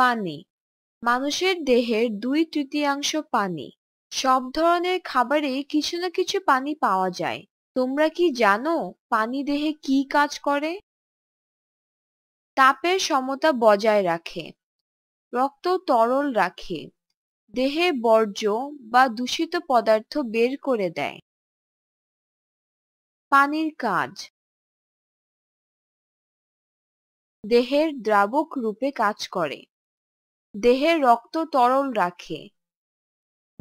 পানি মানুষের দেহের দুই তৃতীয়াংশ পানি সব ধরনের খাবারে কিছু না কিছু পানি পাওয়া যায় তোমরা কি জানো পানি দেহে কি কাজ করে তাপের সমতা বজায় রাখে রক্ত তরল রাখে দেহে বর্জ্য বা দূষিত পদার্থ বের করে দেয় পানির কাজ দেহের দ্রাবক রূপে কাজ করে দেহে রক্ত তরল রাখে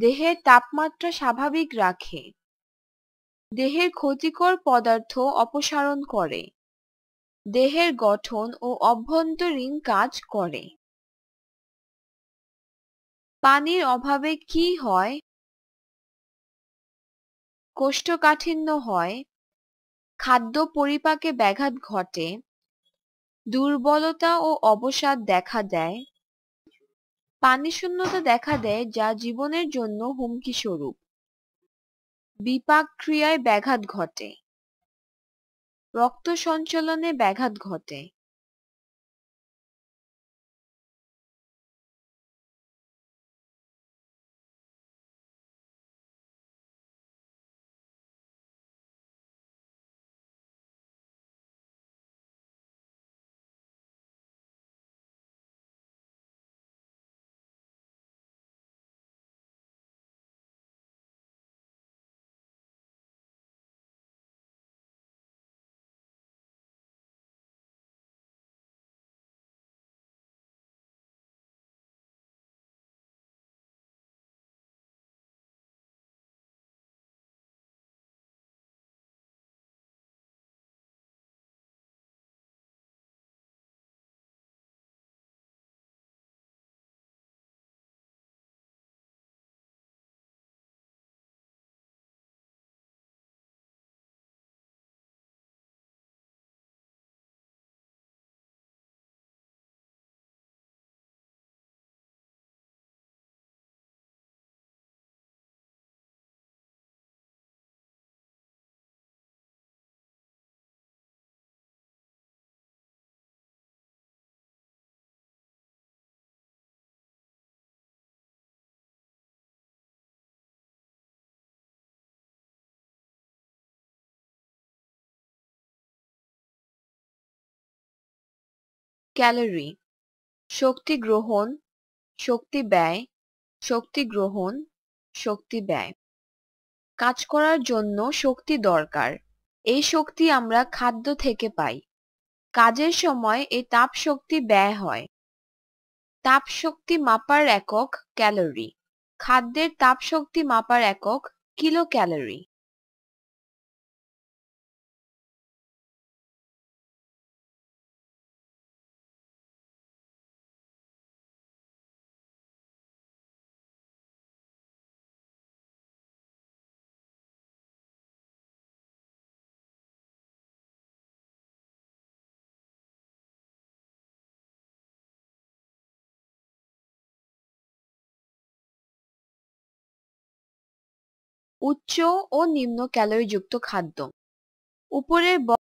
দেহের তাপমাত্রা স্বাভাবিক রাখে দেহের ক্ষতিকর পদার্থ অপসারণ করে দেহের গঠন ও অভ্যন্তরীণ কাজ করে পানির অভাবে কি হয় কোষ্ঠকাঠিন্য হয় খাদ্য পরিপাকে ব্যাঘাত ঘটে দুর্বলতা ও অবসাদ দেখা দেয় পানি শূন্যতা দেখা দেয় যা জীবনের জন্য হুমকি স্বরূপ বিপাকক্রিয়ায় ব্যাঘাত ঘটে রক্ত সঞ্চালনে ব্যাঘাত ঘটে ক্যালোরি শক্তি গ্রহণ শক্তি ব্যয় শক্তি গ্রহণ শক্তি ব্যয় কাজ করার জন্য শক্তি দরকার এই শক্তি আমরা খাদ্য থেকে পাই কাজের সময় এই তাপ শক্তি ব্যয় হয় তাপ শক্তি মাপার একক ক্যালোরি খাদ্যের তাপ শক্তি মাপার একক কিলো ক্যালোরি উচ্চ ও নিম্ন ক্যালোরিযুক্ত খাদ্য উপরের